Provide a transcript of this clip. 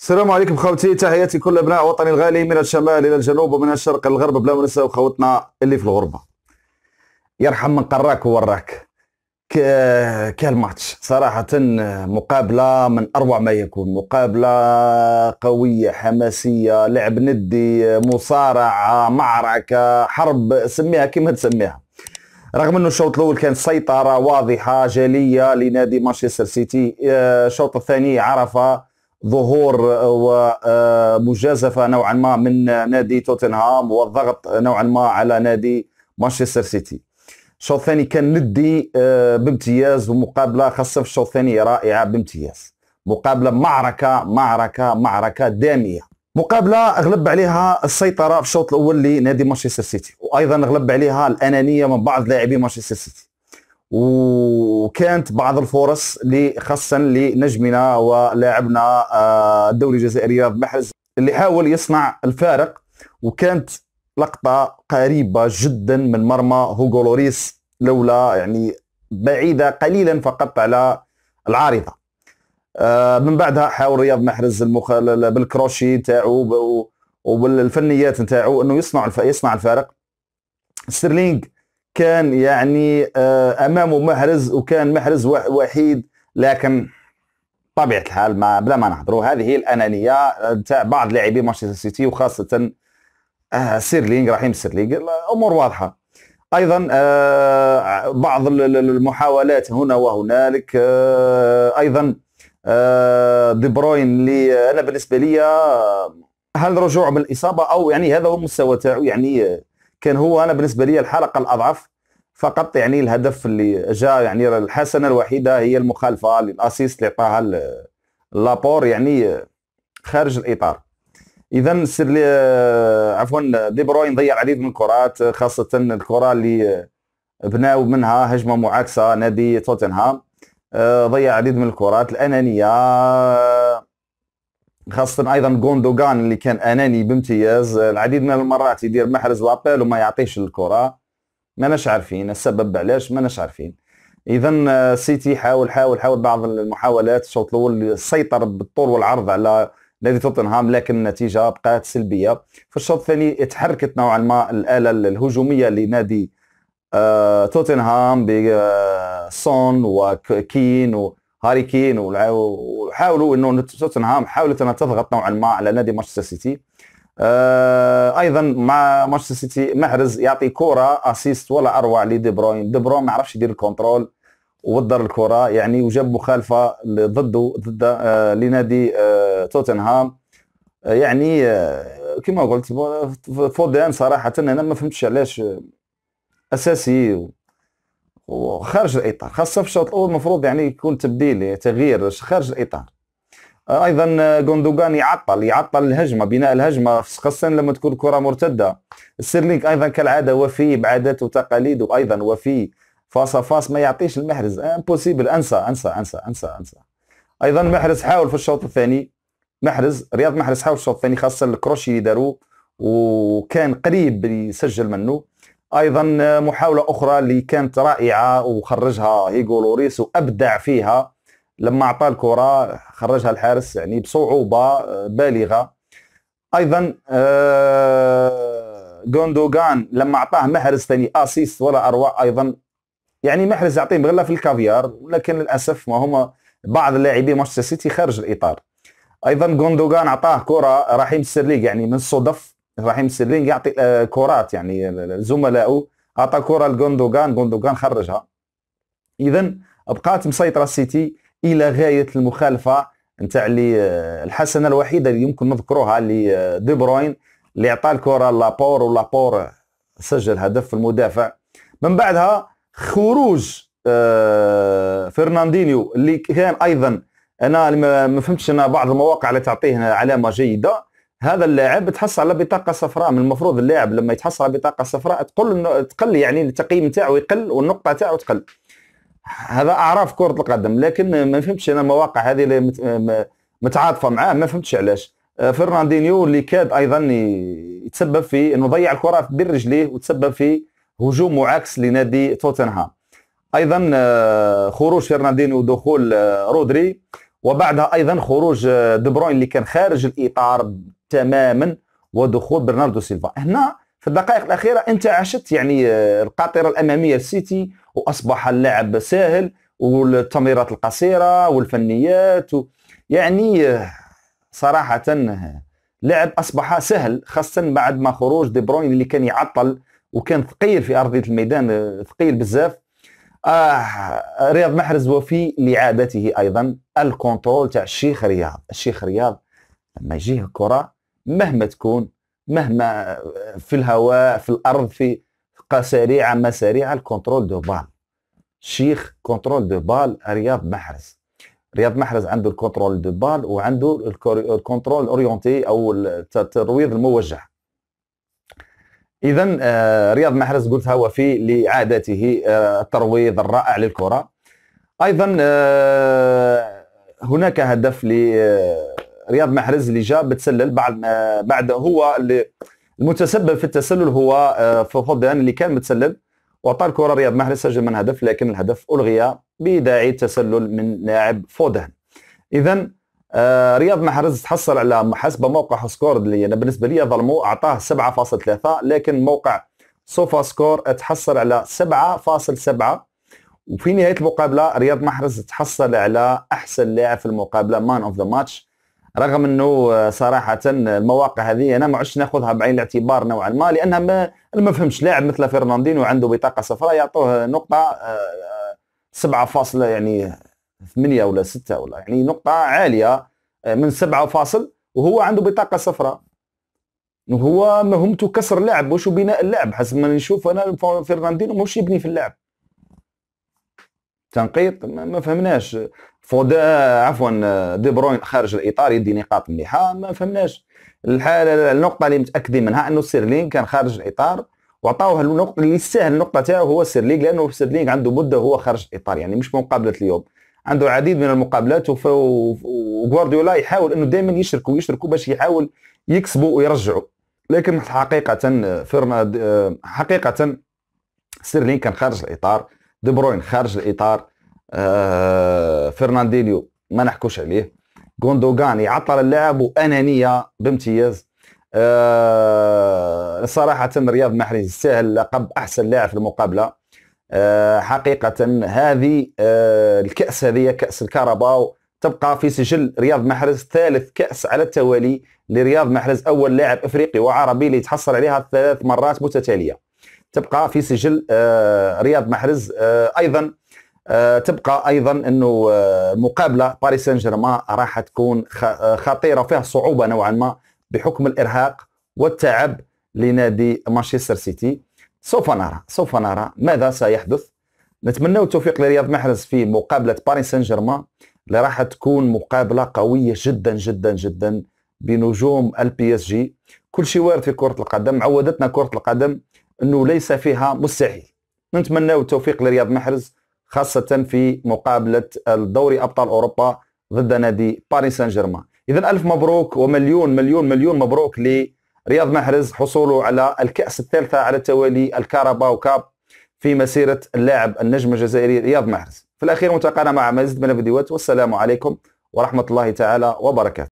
السلام عليكم خوتي تحياتي كل ابناء وطني الغالي من الشمال الى الجنوب ومن الشرق للغرب بلا ما ننساو خوتنا اللي في الغربه يرحم من قراك ووراك كالماتش صراحه مقابله من اروع ما يكون مقابله قويه حماسيه لعب ندي مصارعه معركه حرب سميها كما تسميها رغم انه الشوط الاول كان سيطره واضحه جليه لنادي مانشستر سيتي آه، الشوط الثاني عرفه ظهور ومجازفه نوعا ما من نادي توتنهام والضغط نوعا ما على نادي مانشستر سيتي الشوط الثاني كان ندي آه، بامتياز ومقابله خاصه في الشوط الثاني رائعه بامتياز مقابله معركه معركه معركه داميه مقابله اغلب عليها السيطره في الشوط الاول لنادي مانشستر سيتي وايضا اغلب عليها الانانيه من بعض لاعبي مانشستر سيتي و وكانت بعض الفرص خاصه لنجمنا ولاعبنا آه، الدوري الجزائري رياض محرز اللي حاول يصنع الفارق وكانت لقطه قريبه جدا من مرمى هوغو لوريس لولا يعني بعيده قليلا فقط على العارضه آه، من بعدها حاول رياض محرز بالكروشي تاعو وبالفنيات نتاعو انه يصنع الف... يصنع الفارق سترلينغ كان يعني آه، امامه محرز وكان محرز وحيد لكن طبيعه الحال ما بلا ما نحضروا هذه هي الانانيه آه، تاع بعض لاعبي مانشستر سيتي وخاصه آه، سيرلينغ رحيم سيرلينغ الامور واضحه ايضا بعض المحاولات هنا وهنالك ايضا دي بروين اللي انا بالنسبه لي هل رجوع من الاصابه او يعني هذا هو المستوى تاعو يعني كان هو انا بالنسبه لي الحلقه الاضعف فقط يعني الهدف اللي جاء يعني الحسنه الوحيده هي المخالفه للاسيست اللي عطاها لابور يعني خارج الاطار اذا سير عفوا دي بروين ضيع العديد من الكرات خاصه الكره اللي بناو منها هجمه معاكسه نادي توتنهام آه، ضيع العديد من الكرات الانانيه خاصة ايضا غوندوغان اللي كان اناني بامتياز العديد من المرات يدير محرز لابيل وما يعطيش الكرة ما ناش عارفين السبب علاش ما ناش عارفين اذا آه، سيتي حاول حاول حاول بعض المحاولات الشوط الاول سيطر بالطول والعرض على نادي توتنهام لكن النتيجه بقات سلبيه في الشوط الثاني تحركت نوعا ما الاله الهجوميه لنادي آه توتنهام بسون آه، وكين و... هاري كين وحاولوا انه توتنهام حاولت انها تضغط نوعا ما على نادي مانشستر سيتي آه ايضا مع مانشستر سيتي محرز يعطي كوره اسيست ولا اروع لدي بروين دي بروين ما عرفش يدير الكونترول ودر الكره يعني وجاب مخالفه ضده ضد آه لنادي آه توتنهام آه يعني آه كما قلت فودان صراحه انا ما فهمتش علاش اساسي وخارج الاطار خاصه في الشوط الاول المفروض يعني يكون تبديل تغيير خارج الاطار آه، ايضا غوندوغان آه، يعطل يعطل الهجمه بناء الهجمه خاصه لما تكون كره مرتده السيرلينك ايضا كالعاده وفي بعادات وتقاليد وايضا وفي فاصا فاص ما يعطيش المحرز امبوسيبل انسى انسى انسى انسى انسى ايضا محرز حاول في الشوط الثاني محرز رياض محرز حاول في الشوط الثاني خاصه الكروشي اللي داروه وكان قريب يسجل منه ايضا محاوله اخرى اللي كانت رائعه وخرجها هيغو لوريس وابدع فيها لما اعطى الكره خرجها الحارس يعني بصعوبه آه، بالغه ايضا غوندوغان آه، لما اعطاه محرز ثاني اسيست ولا اروع ايضا يعني محرز يعطيه مغله في الكافيار ولكن للاسف ما هما بعض اللاعبين مانشستر سيتي خارج الاطار ايضا غوندوغان اعطاه كره رحيم السرليق يعني من الصدف ابراهيم السرين يعطي آه، كرات يعني آه، زملائه اعطى كره لغوندوغان غوندوغان خرجها اذا بقات مسيطره السيتي الى غايه المخالفه نتاع اللي آه، الحسنه الوحيده اللي يمكن نذكروها اللي دي بروين اللي عطى الكره لابور ولابور سجل هدف في المدافع من بعدها خروج فرناندينيو اللي كان ايضا انا ما فهمتش انا بعض المواقع اللي تعطيه علامه جيده هذا اللاعب تحصل على بطاقه صفراء من المفروض اللاعب لما يتحصل على بطاقه صفراء تقل تقل يعني التقييم تاعو يقل والنقطه تاعو تقل هذا اعراف كره القدم لكن ما فهمتش انا المواقع هذه اللي متعاطفه معاه ما فهمتش علاش آه، فرناندينيو اللي كاد ايضا يتسبب في انه ضيع الكره بين رجليه وتسبب في هجوم معاكس لنادي توتنهام ايضا آه، خروج فرناندينيو ودخول آه، رودري وبعدها ايضا خروج دي بروين اللي كان خارج الاطار تماما ودخول برناردو سيلفا هنا في الدقائق الاخيره انت عشت يعني آه، القاطره الاماميه السيتي واصبح اللعب سهل والتمريرات القصيره والفنيات و يعني آه، صراحه آه، لعب اصبح سهل خاصه بعد ما خروج دي بروين اللي كان يعطل وكان ثقيل في ارضيه الميدان ثقيل بزاف آه رياض محرز وفي لعادته ايضا الكونترول تاع الشيخ رياض الشيخ رياض لما يجيه الكره مهما تكون مهما آه، في الهواء في الارض في سريعه ما سريعه الكونترول دو بال شيخ كونترول دو بال رياض محرز رياض محرز عنده الكونترول دو بال وعنده الكونترول اورينتي او الترويض الموجه اذا آه، رياض محرز قلت وفي لعادته آه، الترويض الرائع للكره ايضا هناك هدف ل رياض محرز اللي جاء بتسلل بعد ما بعد هو اللي المتسبب في التسلل هو آه، فودان اللي كان متسلل واعطى الكره رياض محرز سجل من هدف لكن الهدف الغي بداعي تسلل من لاعب فودان اذا آه، رياض محرز تحصل على حسب موقع سكور اللي انا بالنسبه لي ظلمو اعطاه 7.3 لكن موقع سوفا سكور تحصل على 7.7 وفي نهايه المقابله رياض محرز تحصل على احسن لاعب في المقابله مان اوف ذا ماتش رغم انه آه، صراحه المواقع هذه انا ما عشت ناخذها بعين الاعتبار نوعا ما لانها ما ما فهمتش لاعب مثل فيرناندينو عنده بطاقه صفراء يعطوه نقطه آه، آه، سبعة فاصلة يعني ثمانية ولا ستة ولا يعني نقطة عالية من سبعة فاصل وهو عنده بطاقة صفراء وهو مهمته كسر لعب وشو بناء اللعب حسب ما نشوف انا فيرناندينو مش يبني في اللعب تنقيط ما فهمناش فودا عفوا دي بروين خارج الاطار يدي نقاط مليحه ما فهمناش الحاله النقطه اللي متاكدين منها انه سيرلينغ كان خارج الاطار وعطاوه النقطه اللي يستاهل النقطه تاعو هو سيرلينغ لانه سيرلينغ عنده مده هو خارج الاطار يعني مش مقابله اليوم عنده العديد من المقابلات وغوارديولا يحاول انه دائما يشركوا يشركوا باش يحاول يكسبوا ويرجعوا لكن حقيقه فرناد حقيقه سيرلين كان خارج الاطار دي بروين خارج الاطار آه، فرنانديليو ما نحكوش عليه غوندوغان يعطل اللعب وانانيه بامتياز آه صراحه رياض محرز يستاهل لقب احسن لاعب في المقابله آه حقيقه هذه آه الكاس هذه كاس الكاراباو تبقى في سجل رياض محرز ثالث كاس على التوالي لرياض محرز اول لاعب افريقي وعربي اللي تحصل عليها ثلاث مرات متتاليه تبقى في سجل آه رياض محرز آه ايضا آه، تبقى ايضا انه آه، مقابله باريس سان جيرمان راح تكون آه، خطيره فيها صعوبه نوعا ما بحكم الارهاق والتعب لنادي مانشستر سيتي سوف نرى سوف نرى ماذا سيحدث نتمنى التوفيق لرياض محرز في مقابله باريس سان جيرمان اللي راح تكون مقابله قويه جدا جدا جدا بنجوم البي اس جي كل شيء وارد في كره القدم عودتنا كره القدم انه ليس فيها مستحيل نتمنى التوفيق لرياض محرز خاصة في مقابلة الدوري أبطال أوروبا ضد نادي باريس سان جيرمان إذا ألف مبروك ومليون مليون مليون مبروك لرياض محرز حصوله على الكأس الثالثة على التوالي الكاربا كاب في مسيرة اللاعب النجم الجزائري رياض محرز في الأخير متقانا مع مزيد من الفيديوهات والسلام عليكم ورحمة الله تعالى وبركاته